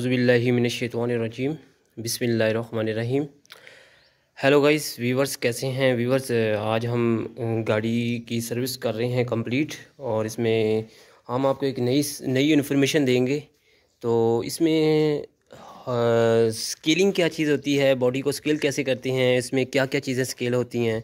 अज़बिल्लिमिनशतवानरजीम बिसमीम hello guys viewers कैसे हैं वीवर्स आज हम गाड़ी की सर्विस कर रहे हैं कंप्लीट और इसमें हम आपको एक नई नई इन्फॉर्मेशन देंगे तो इसमें स्केलिंग क्या चीज़ होती है बॉडी को स्केल कैसे करते हैं इसमें क्या क्या चीज़ें स्केल होती हैं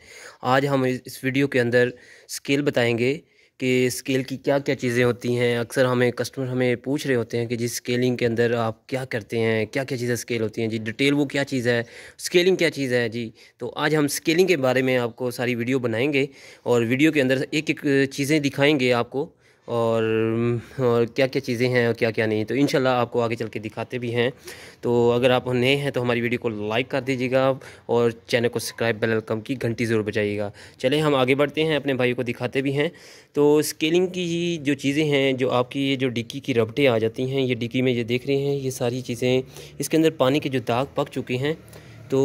आज हम इस वीडियो के अंदर स्केल बताएँगे कि स्केल की क्या क्या चीज़ें होती हैं अक्सर हमें कस्टमर हमें पूछ रहे होते हैं कि जी स्केलिंग के अंदर आप क्या करते हैं क्या क्या चीज़ें स्केल होती हैं जी डिटेल वो क्या चीज़ है स्केलिंग क्या चीज़ है जी तो आज हम स्केलिंग के बारे में आपको सारी वीडियो बनाएंगे और वीडियो के अंदर एक एक चीज़ें दिखाएंगे आपको और और क्या क्या चीज़ें हैं और क्या क्या नहीं तो इन आपको आगे चल के दिखाते भी हैं तो अगर आप नए हैं तो हमारी वीडियो को लाइक कर दीजिएगा और चैनल को सब्सक्राइब बेल की घंटी ज़रूर बजाइएगा चले हम आगे बढ़ते हैं अपने भाई को दिखाते भी हैं तो स्केलिंग की जो चीज़ें हैं जो आपकी ये जो डिक्की की रबटें आ जाती हैं ये डिक्की में ये देख रहे हैं ये सारी चीज़ें इसके अंदर पानी के जो दाग पक चुके हैं तो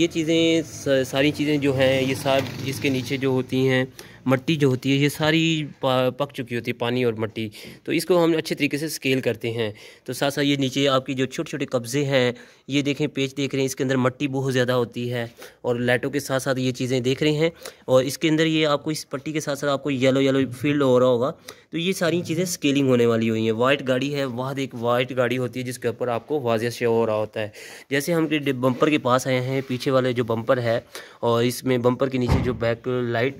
ये चीज़ें सारी चीज़ें जो हैं ये सब इसके नीचे जो होती हैं मट्टी जो होती है ये सारी पक चुकी होती है पानी और मट्टी तो इसको हम अच्छे तरीके से स्केल करते हैं तो साथ साथ ये नीचे आपकी जो छोटे छोटे कब्ज़े हैं ये देखें पेज देख रहे हैं इसके अंदर मट्टी बहुत ज़्यादा होती है और लाइटों के साथ साथ ये चीज़ें देख रहे हैं और इसके अंदर ये आपको इस पट्टी के साथ साथ आपको येलो येलो फील्ड हो रहा होगा तो ये सारी चीज़ें स्केलिंग होने वाली हुई हैं वाइट गाड़ी है वह एक वाइट गाड़ी होती है जिसके ऊपर आपको वाजिया शो हो रहा होता है जैसे हम बम्पर के पास आए हैं पीछे वाले जो बम्पर है और इसमें बम्पर के नीचे जो बैक लाइट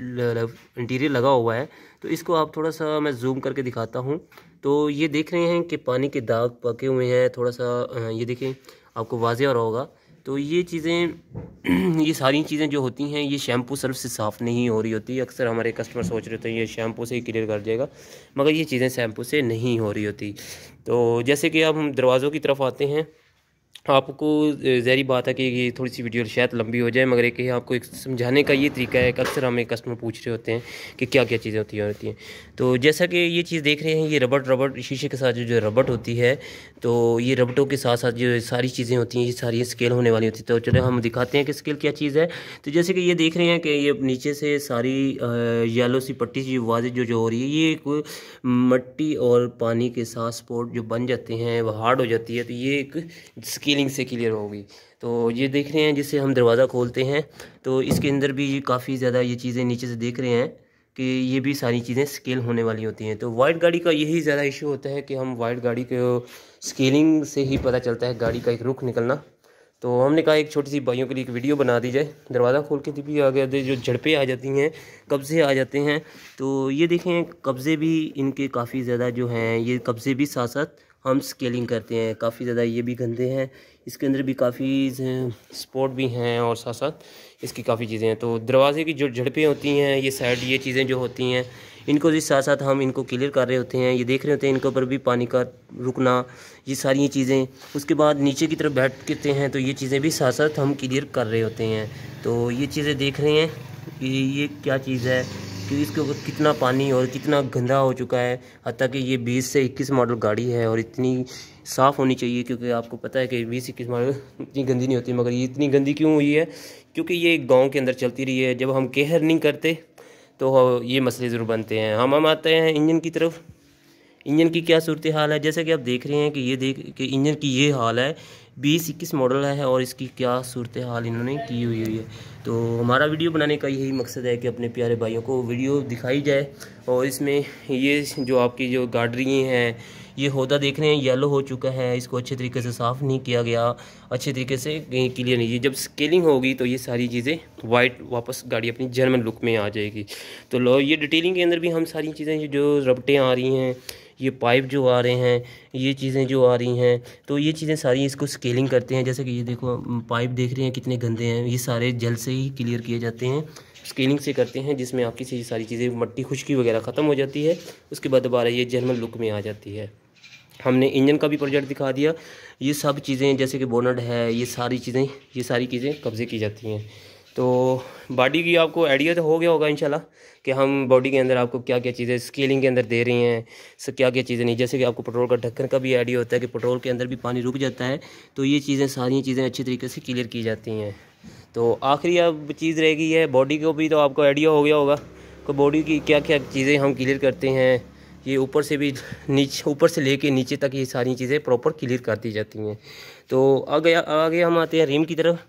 इंटीरियर लगा हुआ है तो इसको आप थोड़ा सा मैं जूम करके दिखाता हूँ तो ये देख रहे हैं कि पानी के दाग पके हुए हैं थोड़ा सा ये देखें आपको वाजह हो रहा होगा तो ये चीज़ें ये सारी चीज़ें जो होती हैं ये शैम्पू सर्फ से साफ़ नहीं हो रही होती अक्सर हमारे कस्टमर सोच रहे होते हैं ये शैम्पू से ही क्लियर कर जाएगा मगर ये चीज़ें शैम्पू से नहीं हो रही होती तो जैसे कि अब हम दरवाज़ों की तरफ आते हैं आपको जहरी बात है कि ये थोड़ी सी वीडियो शायद लंबी हो जाए मगर एक ही आपको एक समझाने का ये तरीका है कि अक्सर हमें कस्टमर पूछ रहे होते हैं कि क्या क्या चीज़ें होती होती हैं तो जैसा कि ये चीज़ देख रहे हैं ये रबट रबट शीशे के साथ जो जो रबट होती है तो ये रबटों के साथ साथ जो सारी चीज़ें होती हैं ये सारी स्केल होने वाली होती है तो चलो हम दिखाते हैं कि स्केल क्या चीज़ है तो जैसे कि ये देख रहे हैं कि ये नीचे से सारी येलो सी पट्टी सी वाज जो जो हो रही है ये एक मट्टी और पानी के साथ स्पोर्ट जो बन जाते हैं वह हार्ड हो जाती है तो ये एक स्केलिंग से क्लियर होगी तो ये देख रहे हैं जिससे हम दरवाज़ा खोलते हैं तो इसके अंदर भी काफ़ी ज़्यादा ये चीज़ें नीचे से देख रहे हैं कि ये भी सारी चीज़ें स्केल होने वाली होती हैं तो वाइट गाड़ी का यही ज़्यादा इशू होता है कि हम वाइट गाड़ी को स्केलिंग से ही पता चलता है गाड़ी का एक रुख निकलना तो हमने कहा एक छोटी सी भाइयों के लिए एक वीडियो बना दी जाए दरवाज़ा खोल के भी आ गया जो झड़पें आ जाती हैं कब्ज़े आ जाते हैं तो ये देखें कब्ज़े भी इनके काफ़ी ज़्यादा जो हैं ये कब्ज़े भी साथ साथ हम स्केलिंग करते हैं काफ़ी ज़्यादा ये भी गंदे हैं इसके अंदर भी काफ़ी स्पॉट भी हैं और साथ साथ इसकी काफ़ी चीज़ें हैं तो दरवाज़े की जो झड़पें होती हैं ये साइड ये चीज़ें जो होती हैं इनको भी साथ साथ हम इनको क्लियर कर रहे होते हैं ये देख रहे होते हैं इनके ऊपर भी पानी का रुकना ये सारी चीज़ें उसके बाद नीचे की तरफ करते हैं तो ये चीज़ें भी साथ साथ हम क्लियर कर रहे होते हैं तो ये चीज़ें देख रहे हैं कि ये क्या चीज़ है कि इसके ऊपर कितना पानी और कितना गंदा हो चुका है हत्या कि ये बीस से इक्कीस मॉडल गाड़ी है और इतनी साफ़ होनी चाहिए क्योंकि आपको पता है कि बीस इक्कीस मॉडल इतनी गंदी नहीं होती मगर ये इतनी गंदी क्यों हुई है क्योंकि ये गाँव के अंदर चलती रही है जब हम केयर नहीं करते तो ये मसले ज़रूर बनते हैं हम हम आते हैं इंजन की तरफ इंजन की क्या सूरत हाल है जैसे कि आप देख रहे हैं कि ये देख कि इंजन की ये हाल है बीस इक्कीस मॉडल है और इसकी क्या सूरत हाल इन्होंने की हुई हुई है तो हमारा वीडियो बनाने का यही मकसद है कि अपने प्यारे भाइयों को वीडियो दिखाई जाए और इसमें ये जो आपकी जो गाडरी हैं ये होदा देख रहे हैं येलो हो चुका है इसको अच्छे तरीके से साफ़ नहीं किया गया अच्छे तरीके से क्लियर नहीं ये जब स्केलिंग होगी तो ये सारी चीज़ें वाइट वापस गाड़ी अपनी जर्मन लुक में आ जाएगी तो लो ये डिटेलिंग के अंदर भी हम सारी चीज़ें जो रबटें आ रही हैं ये पाइप जो आ रहे हैं ये चीज़ें जो आ रही हैं तो ये चीज़ें सारी इसको स्केलिंग करते हैं जैसे कि ये देखो पाइप देख रहे हैं कितने गंदे हैं ये सारे जल से ही क्लियर किए जाते हैं स्केलिंग से करते हैं जिसमें आपकी से सारी चीज़ें मट्टी खुशकी वगैरह ख़त्म हो जाती है उसके बाद दोबारा ये जनरल लुक में आ जाती है हमने इंजन का भी प्रोजेक्ट दिखा दिया ये सब चीज़ें जैसे कि बोनड है ये सारी चीज़ें ये सारी चीज़ें कब्ज़े की जाती हैं तो बॉडी की आपको आइडिया तो हो गया होगा इंशाल्लाह कि हम बॉडी के अंदर आपको क्या क्या चीज़ें स्केलिंग के अंदर दे रही हैं क्या क्या चीज़ें नहीं जैसे कि आपको पेट्रोल का ढक्कन का भी आइडिया होता है कि पेट्रोल के अंदर भी पानी रुक जाता है तो ये चीज़ें सारी चीज़ें अच्छी तरीके से क्लियर की जाती हैं तो आखिरी अब चीज़ रह गई है बॉडी को भी तो आपको आइडिया हो गया होगा कि बॉडी की क्या क्या चीज़ें हम क्लियर करते हैं ये ऊपर से भी नीचे ऊपर से लेके नीचे तक ये सारी चीज़ें प्रॉपर क्लियर कर दी जाती हैं तो आगे आगे हम आते हैं रिम की तरफ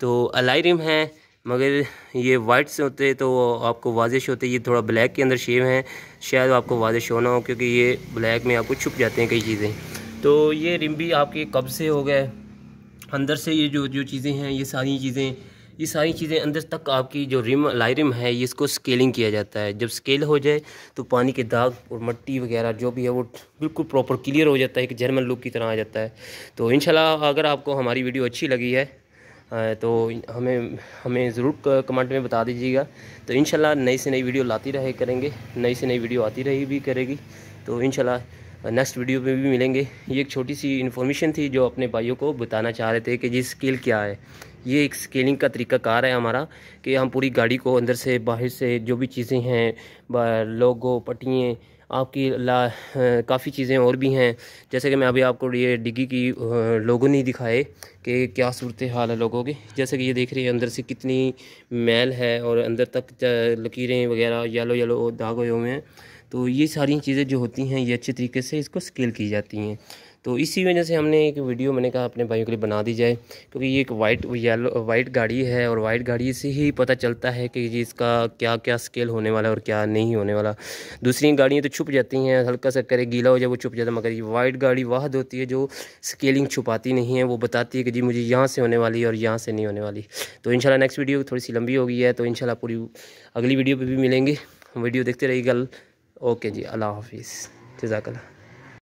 तो अलाई रिम है मगर ये वाइट से होते तो आपको वाजिश होते ये थोड़ा ब्लैक के अंदर शेव हैं शायद आपको वाजिश होना हो क्योंकि ये ब्लैक में आपको छुप जाते हैं कई चीज़ें तो ये रिम भी आपके कब से हो गए अंदर से ये जो जो चीज़ें हैं ये सारी चीज़ें ये सारी चीज़ें अंदर तक आपकी जो रिम लाइरिम है इसको स्केलिंग किया जाता है जब स्केल हो जाए तो पानी के दाग और मट्टी वगैरह जो भी है वो बिल्कुल प्रॉपर क्लियर हो जाता है एक जर्मन लुक की तरह आ जाता है तो इन अगर आपको हमारी वीडियो अच्छी लगी है तो हमें हमें ज़रूर कमेंट में बता दीजिएगा तो इन नई से नई वीडियो लाती रहे करेंगे नई से नई वीडियो आती रही भी करेगी तो इन नेक्स्ट वीडियो में भी मिलेंगे ये एक छोटी सी इन्फॉर्मेशन थी जो अपने भाइयों को बताना चाह रहे थे कि जी स्केल क्या है ये एक स्केलिंग का तरीका कार है हमारा कि हम पूरी गाड़ी को अंदर से बाहर से जो भी चीज़ें हैं लोगों पट्टियाँ आपकी ला काफ़ी चीज़ें और भी हैं जैसे कि मैं अभी आपको ये डिग्गी की लोगों ने दिखाए कि क्या सूरत हाल है लोगों की जैसे कि ये देख रहे हैं अंदर से कितनी मैल है और अंदर तक लकीरें वगैरह येलो येलो दाग हुए हुए हैं तो ये सारी चीज़ें जो होती हैं ये अच्छे तरीके से इसको स्केल की जाती हैं तो इसी वजह से हमने एक वीडियो मैंने कहा अपने भाइयों के लिए बना दी जाए क्योंकि ये एक वाइट येलो वाइट गाड़ी है और वाइट गाड़ी से ही पता चलता है कि जी इसका क्या क्या स्केल होने वाला है और क्या नहीं होने वाला दूसरी गाड़ियाँ तो छुप जाती हैं हल्का सा करे गीला हो जाए वो छुप जाता है मगर ये वाइट गाड़ी वाहद होती है जो स्केलिंग छुपाती नहीं है वो बताती है कि जी मुझे यहाँ से होने वाली है और यहाँ से नहीं होने वाली तो इन नेक्स्ट वीडियो थोड़ी सी लंबी हो गई है तो इन पूरी अगली वीडियो पर भी मिलेंगे वीडियो देखते रहिए कल ओके जी अल्लाह हाफिज़ जजाकल्ला